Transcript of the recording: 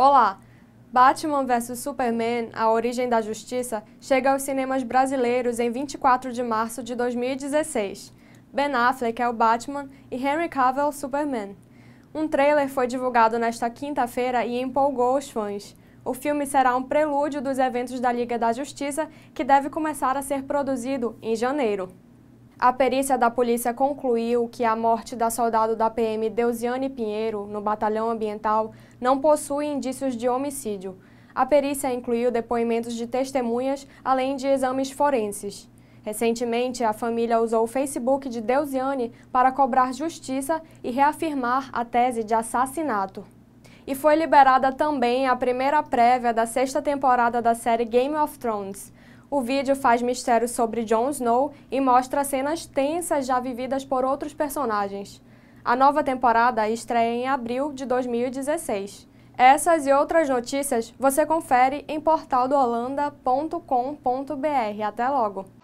Olá! Batman vs Superman A Origem da Justiça chega aos cinemas brasileiros em 24 de março de 2016. Ben Affleck é o Batman e Henry Cavill é Superman. Um trailer foi divulgado nesta quinta-feira e empolgou os fãs. O filme será um prelúdio dos eventos da Liga da Justiça que deve começar a ser produzido em janeiro. A perícia da polícia concluiu que a morte da soldado da PM Deusiane Pinheiro, no batalhão ambiental, não possui indícios de homicídio. A perícia incluiu depoimentos de testemunhas, além de exames forenses. Recentemente, a família usou o Facebook de Deusiane para cobrar justiça e reafirmar a tese de assassinato. E foi liberada também a primeira prévia da sexta temporada da série Game of Thrones. O vídeo faz mistério sobre Jon Snow e mostra cenas tensas já vividas por outros personagens. A nova temporada estreia em abril de 2016. Essas e outras notícias você confere em portaldoholanda.com.br. Até logo!